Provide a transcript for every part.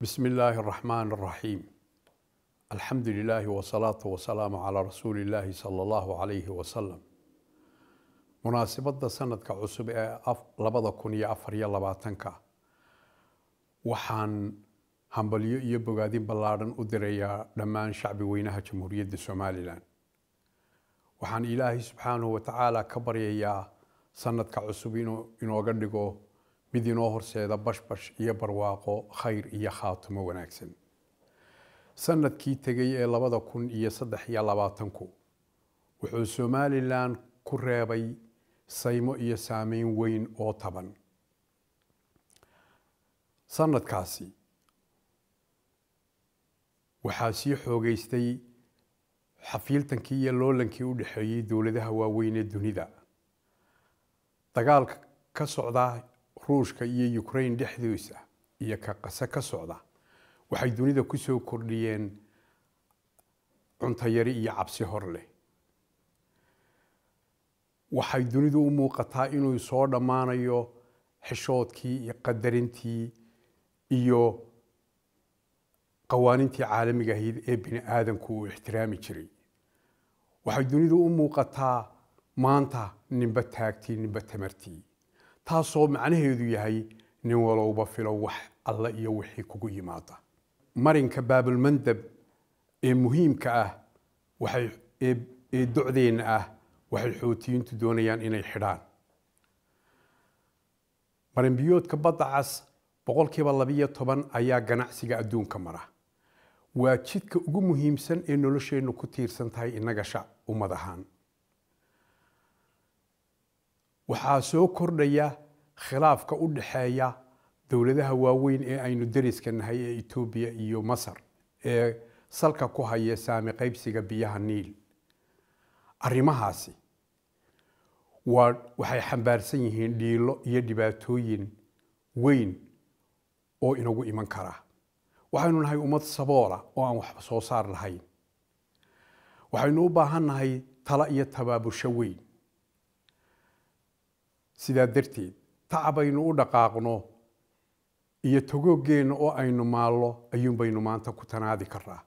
بسم الله الرحمن الرحيم الحمد لله والصلاة والسلام على رسول الله صلى الله عليه وسلم munaasibada sanadka cusub ee labada kun iyo afar iyo labaatanka waxaan hambalyo iyo bogaadin ballaadhan u dirayaa dhammaan shacbi weynaha jamhuuriyadda somalilan waxaan ilaahay subxaanahu wa tacaala ka baryayaa sanadka cusub inooga dhigo mid inoo horseeda bashbash iyo barwaaqo khayr iyo khaatimo wanaagsan sanadkii tegay ee labada kun iyo saddex iyo labaatanku wuxuu somalilan ku reebay saymo iyo saameyn weyn oo taban sanadkaasi waxaa sii xoogeystay xafiiltankii iyo loolankii u dhexeeyey dowladaha waaweyn ee dunida dagaalka ka socda ruushka iyo ukrain dhexdiisa iyo ka qase ka socda waxay dunida ku soo kordhiyeen yari iyo cabsi hor leh waxay dunidu u muuqataa inuu soo dhammaanayo xishoodkii iyo qadarintii iyo qawaanintii caalamiga ahayd ee bini aadanku uu ixtiraami jiray waxay dunidu u muuqataa maanta ninba taagtii ninba tamartii taasoo macnaheedu yahay nin walowba filo wax alla iyo wixii kugu yimaada marinka baabulmandab ee muhiimka ah ee docdeenna ah waxay xootiyiintu doonayaan inay xidhaan marinbiyoodka badda cas boqolkiiba labiyo toban ayaa ganacsiga adduunka mara waa jidka ugu muhiimsan ee nolosheennu ku tiirsan tahay innaga shac ummad ahaan waxaa soo kordhaya khilaafka u dhexeeya dowladaha waaweyn ee aynu deriska nahay ee etoobiya iyo masar ee salka ku haya saami qaybsiga biyaha niil arrimahaasi waa waxay xambaarsan yihiin dhiilo iyo dhibaatooyin weyn oo inagu iman kara waxaynu nahay ummad saboola oo aan waxba soo saar lahayn waxaynu u baahan nahay tala iyo tabaabusho weyn sidaa darteed tacab ah u dhaqaaqno iyo togooggeenna oo aynu maallo ayuunbaynu maanta ku tanaadi karraa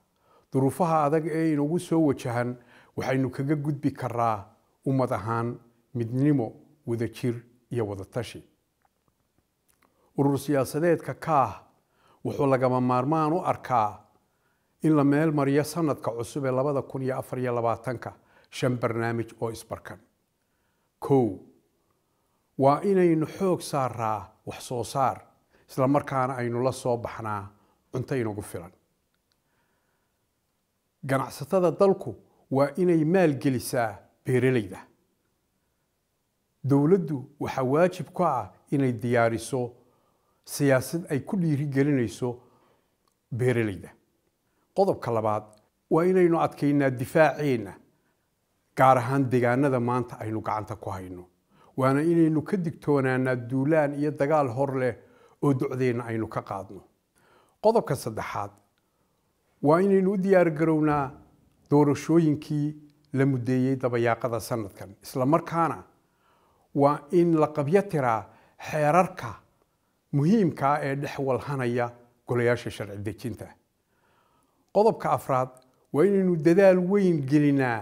duruufaha adag ee inagu soo wajahan waxaynu kaga gudbi karraa ummad ahaan midnimo wadajir iyo wadatashi urur siyaasadeedka kaah wuxuu lagama maarmaan u arkaa in la meel mariyo sannadka cusub ee labada kun iyo afar iyo labaatanka shan barnaamij oo isbarkan kow waa inaynu xoog saaraa wax soo saar isla markaana aynu la soo baxnaa cunto inagu filan ganacsatada dalku waa inay maalgelisaa beeralayda dowladdu waxaa waajib ku ah inay diyaariso siyaasad ay ku dhiirigelinayso beeralayda qodobka labaad waa inaynu adkaynaa difaaceenna gaar ahaan degaanada maanta aynu gacanta ku hayno waana inaynu ka digtoonaanaa duulaan iyo dagaal hor leh oo ducdeenna aynu ka qaadno qodobka saddexaad waa inaynu u diyaargarownaa doorashooyinkii la muddeeyey dabayaaqada sanadkan islamarkaana waa in la qabyo tiraa xeerarka muhiimkaa ah ee dhex walhanaya golayaasha sharci dejinta qodobka afraad waa inaynu dadaal weyn gelinaa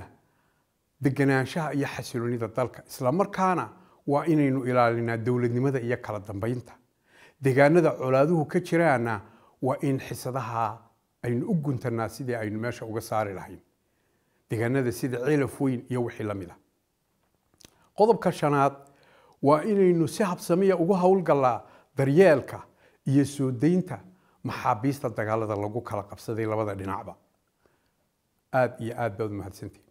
deganaanshaha iyo xasiloonida dalka islamarkaana waa inaynu ilaalinaa dowladnimada iyo kala dambaynta degaanada colaaduhu ka jiraana waa in xisadaha aynu u guntanaa sidii aynu meesha uga saari lahayn deegaanada sida cilaf weyn iyo wixii la mid a ah. qodobka shanaad waa inaynu si habsamiya ugu howlgallaa daryeelka iyo soo daynta maxaabiista dagaalada lagu kala qabsaday labada dhinacba aada iyo aad baad umahadsantihi